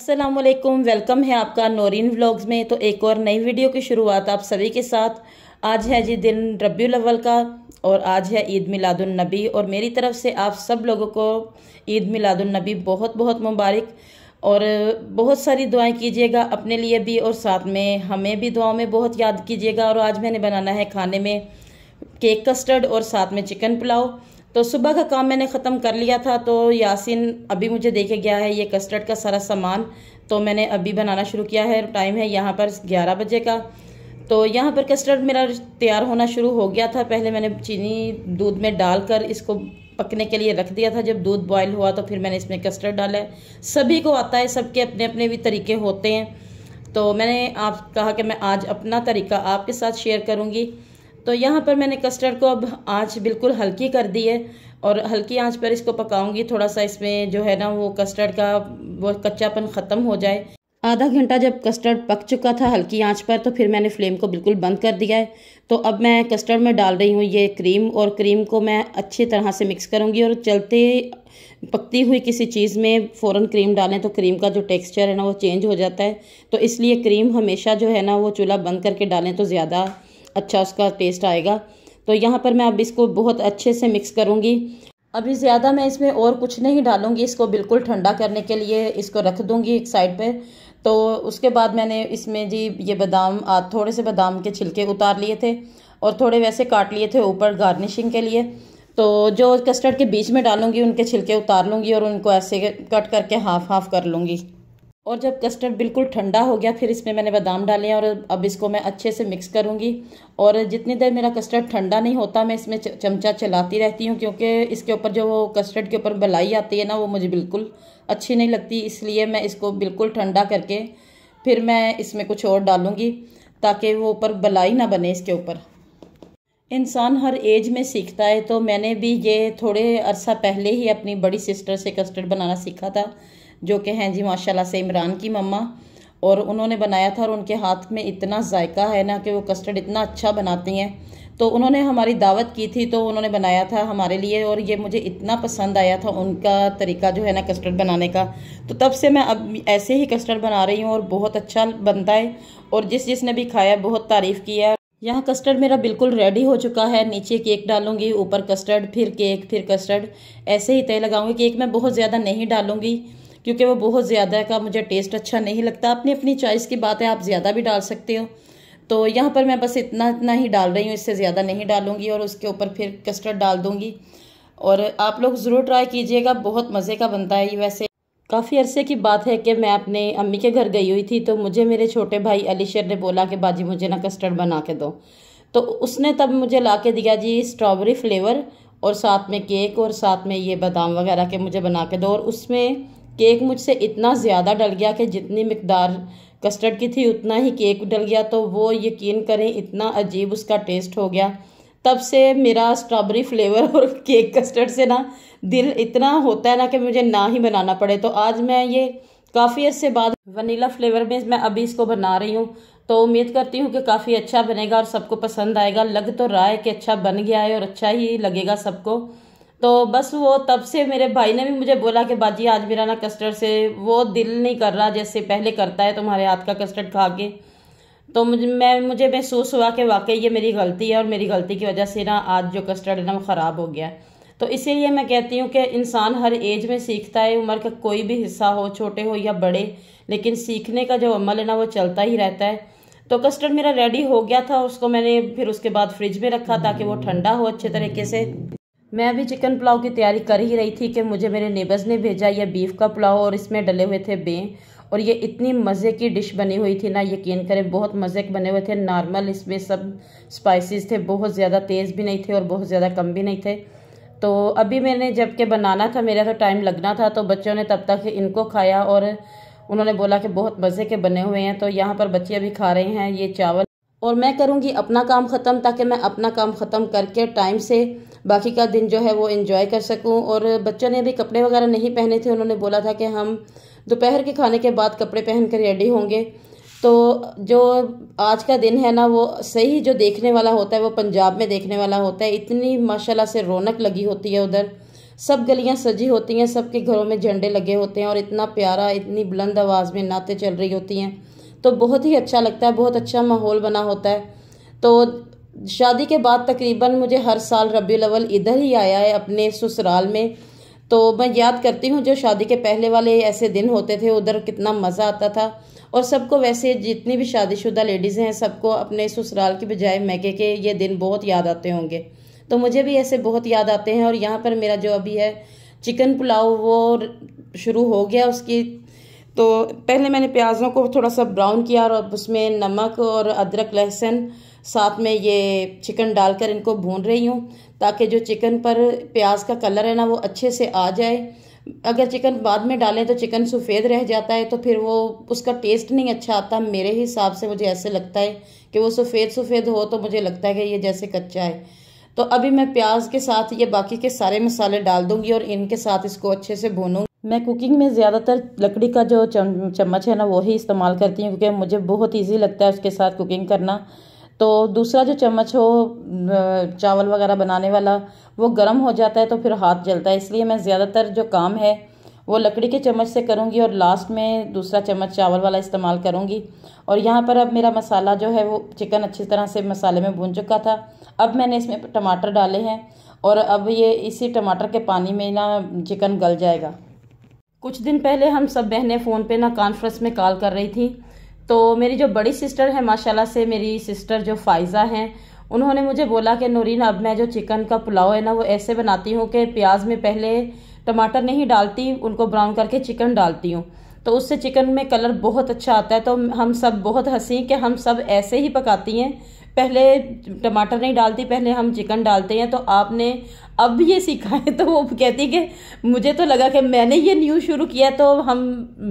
Aslam welcome है आपका Naureen vlogs में तो एक और नई वीडियो की शुरुआत आप सभी के साथ आज है जी दिन रबी अव्वल का और आज है ईद मिलादुलनबी और मेरी तरफ से आप सब लोगों को ईद मिलादुलनबी बहुत बहुत मुबारक और बहुत सारी दुआएं कीजिएगा अपने लिए भी और साथ में हमें भी दुआओं में बहुत याद कीजिएगा और आज मैंने बनाना है खाने में केक कस्टर्ड और साथ में चिकन पुलाव तो सुबह का काम मैंने ख़त्म कर लिया था तो यासिन अभी मुझे देखे गया है ये कस्टर्ड का सारा सामान तो मैंने अभी बनाना शुरू किया है टाइम है यहाँ पर ग्यारह बजे का तो यहाँ पर कस्टर्ड मेरा तैयार होना शुरू हो गया था पहले मैंने चीनी दूध में डालकर इसको पकने के लिए रख दिया था जब दूध बॉयल हुआ तो फिर मैंने इसमें कस्टर्ड डाला है सभी को आता है सबके अपने अपने भी तरीके होते हैं तो मैंने आप कहा कि मैं आज अपना तरीका आपके साथ शेयर करूँगी तो यहाँ पर मैंने कस्टर्ड को अब आँच बिल्कुल हल्की कर दी है और हल्की आँच पर इसको पकाऊंगी थोड़ा सा इसमें जो है ना वो कस्टर्ड का वो कच्चापन ख़त्म हो जाए आधा घंटा जब कस्टर्ड पक चुका था हल्की आंच पर तो फिर मैंने फ्लेम को बिल्कुल बंद कर दिया है तो अब मैं कस्टर्ड में डाल रही हूँ ये क्रीम और क्रीम को मैं अच्छी तरह से मिक्स करूँगी और चलते पकती हुई किसी चीज़ में फ़ौरन क्रीम डालें तो क्रीम का जो टेक्सचर है ना वो चेंज हो जाता है तो इसलिए क्रीम हमेशा जो है ना वो चूल्हा बंद करके डालें तो ज़्यादा अच्छा उसका टेस्ट आएगा तो यहाँ पर मैं अब इसको बहुत अच्छे से मिक्स करूँगी अभी ज़्यादा मैं इसमें और कुछ नहीं डालूँगी इसको बिल्कुल ठंडा करने के लिए इसको रख दूँगी एक साइड पर तो उसके बाद मैंने इसमें जी ये बादाम थोड़े से बादाम के छिलके उतार लिए थे और थोड़े वैसे काट लिए थे ऊपर गार्निशिंग के लिए तो जो कस्टर्ड के बीच में डालूंगी उनके छिलके उतार लूँगी और उनको ऐसे कट करके हाफ हाफ कर लूँगी और जब कस्टर्ड बिल्कुल ठंडा हो गया फिर इसमें मैंने बादाम डाले हैं और अब इसको मैं अच्छे से मिक्स करूँगी और जितनी देर मेरा कस्टर्ड ठंडा नहीं होता मैं इसमें चमचा चलाती रहती हूँ क्योंकि इसके ऊपर जो वो कस्टर्ड के ऊपर बलाई आती है ना वो मुझे बिल्कुल अच्छी नहीं लगती इसलिए मैं इसको बिल्कुल ठंडा करके फिर मैं इसमें कुछ और डालूँगी ताकि वो ऊपर बलाई ना बने इसके ऊपर इंसान हर एज में सीखता है तो मैंने भी ये थोड़े अरसा पहले ही अपनी बड़ी सिस्टर से कस्टर्ड बनाना सीखा था जो कि हैं जी माशाल्लाह से इमरान की मम्मा और उन्होंने बनाया था और उनके हाथ में इतना जायका है ना कि वो कस्टर्ड इतना अच्छा बनाती हैं तो उन्होंने हमारी दावत की थी तो उन्होंने बनाया था हमारे लिए और ये मुझे इतना पसंद आया था उनका तरीका जो है ना कस्टर्ड बनाने का तो तब से मैं अब ऐसे ही कस्टर्ड बना रही हूँ और बहुत अच्छा बनता है और जिस जिसने भी खाया बहुत तारीफ़ की है यहाँ कस्टर्ड मेरा बिल्कुल रेडी हो चुका है नीचे केक डालूंगी ऊपर कस्टर्ड फिर केक फिर कस्टर्ड ऐसे ही तय लगाऊंगी केक मैं बहुत ज़्यादा नहीं डालूंगी क्योंकि वो बहुत ज़्यादा का मुझे टेस्ट अच्छा नहीं लगता अपनी अपनी चॉइस की बात है आप ज़्यादा भी डाल सकते हो तो यहाँ पर मैं बस इतना इतना ही डाल रही हूँ इससे ज़्यादा नहीं डालूँगी और उसके ऊपर फिर कस्टर्ड डाल दूँगी और आप लोग ज़रूर ट्राई कीजिएगा बहुत मज़े का बनता है ये वैसे काफ़ी अरसे की बात है कि मैं अपने अम्मी के घर गई हुई थी तो मुझे मेरे छोटे भाई अलीशर ने बोला कि बाजी मुझे ना कस्टर्ड बना के दो तो उसने तब मुझे ला के दिया जी स्ट्रॉबेरी फ्लेवर और साथ में केक और साथ में ये बादाम वगैरह के मुझे बना के दो और उसमें केक मुझसे इतना ज़्यादा डल गया कि जितनी मकदार कस्टर्ड की थी उतना ही केक डल गया तो वो यकीन करें इतना अजीब उसका टेस्ट हो गया तब से मेरा स्ट्रॉबेरी फ्लेवर और केक कस्टर्ड से ना दिल इतना होता है ना कि मुझे ना ही बनाना पड़े तो आज मैं ये काफ़ी अर्से बाद वनीला फ्लेवर में मैं अभी इसको बना रही हूँ तो उम्मीद करती हूँ कि काफ़ी अच्छा बनेगा और सबको पसंद आएगा लग तो रहा है कि अच्छा बन गया है और अच्छा ही लगेगा सबको तो बस वो तब से मेरे भाई ने भी मुझे बोला कि बाजी आज मेरा ना कस्टर्ड से वो दिल नहीं कर रहा जैसे पहले करता है तुम्हारे हाथ का कस्टर्ड खा के तो मुझे मैं मुझे महसूस हुआ कि वाकई ये मेरी गलती है और मेरी गलती की वजह से ना आज जो कस्टर्ड है ना वो ख़राब हो गया तो इसीलिए मैं कहती हूँ कि इंसान हर एज में सीखता है उम्र का कोई भी हिस्सा हो छोटे हो या बड़े लेकिन सीखने का जो अमल है ना वो चलता ही रहता है तो कस्टर्ड मेरा रेडी हो गया था उसको मैंने फिर उसके बाद फ्रिज में रखा ताकि वो ठंडा हो अच्छे तरीके से मैं भी चिकन पुलाव की तैयारी कर ही रही थी कि मुझे मेरे नेबर्स ने भेजा यह बीफ का पुलाव और इसमें डले हुए थे बे और ये इतनी मज़े की डिश बनी हुई थी ना यकीन करें बहुत मज़े के बने हुए थे नॉर्मल इसमें सब स्पाइसेस थे बहुत ज़्यादा तेज़ भी नहीं थे और बहुत ज़्यादा कम भी नहीं थे तो अभी मैंने जब के बनाना था मेरा तो टाइम लगना था तो बच्चों ने तब तक इनको खाया और उन्होंने बोला कि बहुत मज़े के बने हुए हैं तो यहाँ पर बच्चे अभी खा रहे हैं ये चावल और मैं करूँगी अपना काम ख़त्म ताकि मैं अपना काम ख़त्म करके टाइम से बाकी का दिन जो है वो इन्जॉय कर सकूँ और बच्चों ने अभी कपड़े वगैरह नहीं पहने थे उन्होंने बोला था कि हम दोपहर के खाने के बाद कपड़े पहन कर रेडी होंगे तो जो आज का दिन है ना वो सही जो देखने वाला होता है वो पंजाब में देखने वाला होता है इतनी माशाल्लाह से रौनक लगी होती है उधर सब गलियां सजी होती हैं सबके घरों में झंडे लगे होते हैं और इतना प्यारा इतनी बुलंद आवाज़ में नाते चल रही होती हैं तो बहुत ही अच्छा लगता है बहुत अच्छा माहौल बना होता है तो शादी के बाद तकरीबन मुझे हर साल रबी अवल इधर ही आया है अपने ससुराल में तो मैं याद करती हूँ जो शादी के पहले वाले ऐसे दिन होते थे उधर कितना मज़ा आता था और सबको वैसे जितनी भी शादीशुदा लेडीज़ हैं सबको अपने ससुराल की बजाय मैके के ये दिन बहुत याद आते होंगे तो मुझे भी ऐसे बहुत याद आते हैं और यहाँ पर मेरा जो अभी है चिकन पुलाव वो शुरू हो गया उसकी तो पहले मैंने प्याज़ों को थोड़ा सा ब्राउन किया और उसमें नमक और अदरक लहसुन साथ में ये चिकन डालकर इनको भून रही हूँ ताकि जो चिकन पर प्याज का कलर है ना वो अच्छे से आ जाए अगर चिकन बाद में डालें तो चिकन सफ़ेद रह जाता है तो फिर वो उसका टेस्ट नहीं अच्छा आता मेरे हिसाब से मुझे ऐसे लगता है कि वो सफ़ेद सफ़ेद हो तो मुझे लगता है कि ये जैसे कच्चा है तो अभी मैं प्याज के साथ ये बाकी के सारे मसाले डाल दूंगी और इनके साथ इसको अच्छे से भूनूँगी मैं कुकिंग में ज़्यादातर लकड़ी का जो चम, चम्मच है ना वही इस्तेमाल करती हूँ क्योंकि मुझे बहुत ईजी लगता है उसके साथ कुकिंग करना तो दूसरा जो चम्मच हो चावल वगैरह बनाने वाला वो गर्म हो जाता है तो फिर हाथ जलता है इसलिए मैं ज़्यादातर जो काम है वो लकड़ी के चम्मच से करूँगी और लास्ट में दूसरा चम्मच चावल वाला इस्तेमाल करूँगी और यहाँ पर अब मेरा मसाला जो है वो चिकन अच्छी तरह से मसाले में भून चुका था अब मैंने इसमें टमाटर डाले हैं और अब ये इसी टमाटर के पानी में ना चिकन गल जाएगा कुछ दिन पहले हम सब बहनें फ़ोन पे ना कॉन्फ्रेंस में कॉल कर रही थी तो मेरी जो बड़ी सिस्टर है माशाल्लाह से मेरी सिस्टर जो फ़ाइज़ा हैं उन्होंने मुझे बोला कि नूरीन अब मैं जो चिकन का पुलाव है ना वो ऐसे बनाती हूँ कि प्याज में पहले टमाटर नहीं डालती उनको ब्राउन करके चिकन डालती हूँ तो उससे चिकन में कलर बहुत अच्छा आता है तो हम सब बहुत हंसी कि हम सब ऐसे ही पकाती हैं पहले टमाटर नहीं डालती पहले हम चिकन डालते हैं तो आपने अब ये सिखाएं तो वो कहती कि मुझे तो लगा कि मैंने ये न्यूज़ शुरू किया तो हम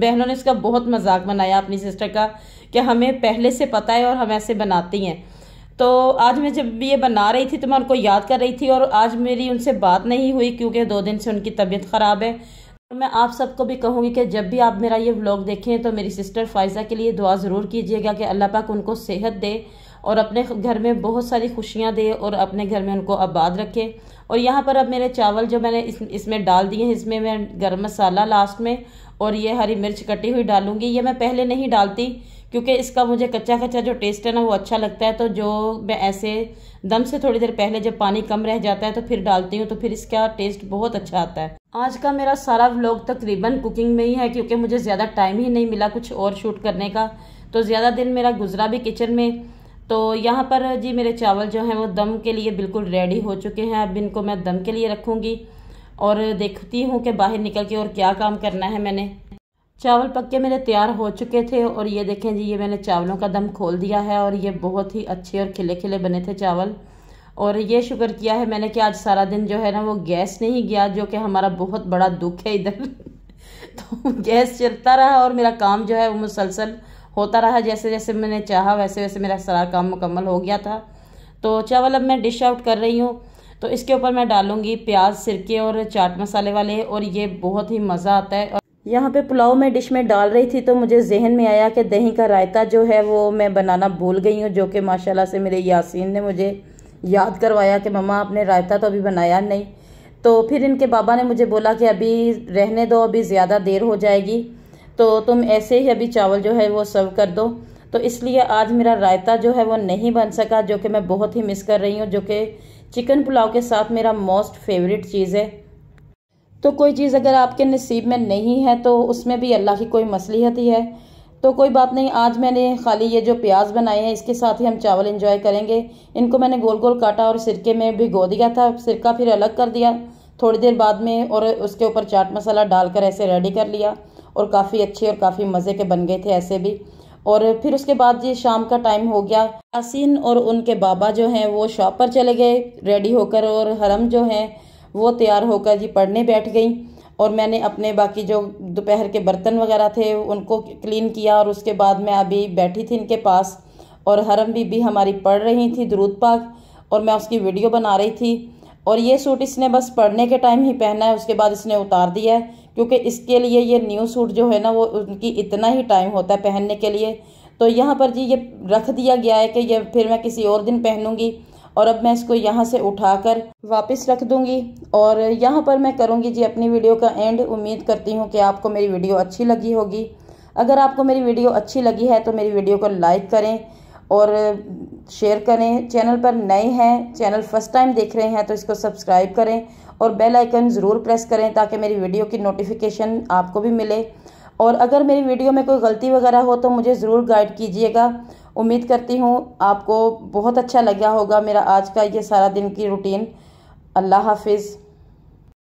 बहनों ने इसका बहुत मजाक बनाया अपनी सिस्टर का कि हमें पहले से पता है और हम ऐसे बनाती हैं तो आज मैं जब ये बना रही थी तो मैं उनको याद कर रही थी और आज मेरी उनसे बात नहीं हुई क्योंकि दो दिन से उनकी तबीयत ख़राब है और तो मैं आप सबको भी कहूँगी कि जब भी आप मेरा ये व्लॉग देखें तो मेरी सिस्टर फायज़ा के लिए दुआ ज़रूर कीजिएगा कि अल्लाह पाक उनको सेहत दे और अपने घर में बहुत सारी खुशियाँ दे और अपने घर में उनको आबाद रखे और यहाँ पर अब मेरे चावल जो मैंने इस इसमें डाल दिए हैं इसमें मैं गर्म मसाला लास्ट में और ये हरी मिर्च कटी हुई डालूंगी ये मैं पहले नहीं डालती क्योंकि इसका मुझे कच्चा कच्चा जो टेस्ट है ना वो अच्छा लगता है तो जो मैं ऐसे दम से थोड़ी देर पहले जब पानी कम रह जाता है तो फिर डालती हूँ तो फिर इसका टेस्ट बहुत अच्छा आता है आज का मेरा सारा व्लॉग तकरीबन कुकिंग में ही है क्योंकि मुझे ज़्यादा टाइम ही नहीं मिला कुछ और शूट करने का तो ज़्यादा दिन मेरा गुजरा भी किचन में तो यहाँ पर जी मेरे चावल जो हैं वो दम के लिए बिल्कुल रेडी हो चुके हैं अब इनको मैं दम के लिए रखूँगी और देखती हूँ कि बाहर निकल के और क्या काम करना है मैंने चावल पक्के मेरे तैयार हो चुके थे और ये देखें जी ये मैंने चावलों का दम खोल दिया है और ये बहुत ही अच्छे और खिले खिले बने थे चावल और ये शुक्र किया है मैंने कि आज सारा दिन जो है ना वो गैस नहीं गया जो कि हमारा बहुत बड़ा दुख है इधर तो गैस चलता रहा और मेरा काम जो है वो मुसलसल होता रहा जैसे जैसे मैंने चाहा वैसे वैसे मेरा सारा काम मुकम्मल हो गया था तो चावल अब मैं डिश आउट कर रही हूँ तो इसके ऊपर मैं डालूँगी प्याज सिरके और चाट मसाले वाले और ये बहुत ही मज़ा आता है और यहाँ पे पुलाव में डिश में डाल रही थी तो मुझे जहन में आया कि दही का रायता जो है वो मैं बनाना भूल गई हूँ जो कि माशाल्लाह से मेरे यासीन ने मुझे याद करवाया कि मम्मा आपने रायता तो अभी बनाया नहीं तो फिर इनके बाबा ने मुझे बोला कि अभी रहने दो अभी ज़्यादा देर हो जाएगी तो तुम ऐसे ही अभी चावल जो है वो सर्व कर दो तो इसलिए आज मेरा रायता जो है वो नहीं बन सका जो कि मैं बहुत ही मिस कर रही हूँ जो कि चिकन पुलाव के साथ मेरा मोस्ट फेवरेट चीज़ है तो कोई चीज़ अगर आपके नसीब में नहीं है तो उसमें भी अल्लाह की कोई मसलहत ही है तो कोई बात नहीं आज मैंने खाली ये जो प्याज बनाए हैं इसके साथ ही हम चावल इंजॉय करेंगे इनको मैंने गोल गोल काटा और सिरके में भिगो दिया था सिरका फिर अलग कर दिया थोड़ी देर बाद में और उसके ऊपर चाट मसाला डालकर ऐसे रेडी कर लिया और काफ़ी अच्छे और काफ़ी मज़े के बन गए थे ऐसे भी और फिर उसके बाद जी शाम का टाइम हो गया यासीन और उनके बाबा जो हैं वो शॉप पर चले गए रेडी होकर और हरम जो हैं वो तैयार होकर जी पढ़ने बैठ गई और मैंने अपने बाकी जो दोपहर के बर्तन वगैरह थे उनको क्लीन किया और उसके बाद मैं अभी बैठी थी इनके पास और हरम बीबी हमारी पढ़ रही थी दरूद पाक और मैं उसकी वीडियो बना रही थी और ये सूट इसने बस पढ़ने के टाइम ही पहना है उसके बाद इसने उतार दिया है क्योंकि इसके लिए ये न्यू सूट जो है ना वो उनकी इतना ही टाइम होता है पहनने के लिए तो यहाँ पर जी ये रख दिया गया है कि ये फिर मैं किसी और दिन पहनूँगी और अब मैं इसको यहाँ से उठाकर वापस रख दूँगी और यहाँ पर मैं करूँगी जी अपनी वीडियो का एंड उम्मीद करती हूँ कि आपको मेरी वीडियो अच्छी लगी होगी अगर आपको मेरी वीडियो अच्छी लगी है तो मेरी वीडियो को लाइक करें और शेयर करें चैनल पर नए हैं चैनल फर्स्ट टाइम देख रहे हैं तो इसको सब्सक्राइब करें और बेल आइकन ज़रूर प्रेस करें ताकि मेरी वीडियो की नोटिफिकेशन आपको भी मिले और अगर मेरी वीडियो में कोई गलती वगैरह हो तो मुझे ज़रूर गाइड कीजिएगा उम्मीद करती हूँ आपको बहुत अच्छा लगा होगा मेरा आज का ये सारा दिन की रूटीन अल्लाह हाफिज़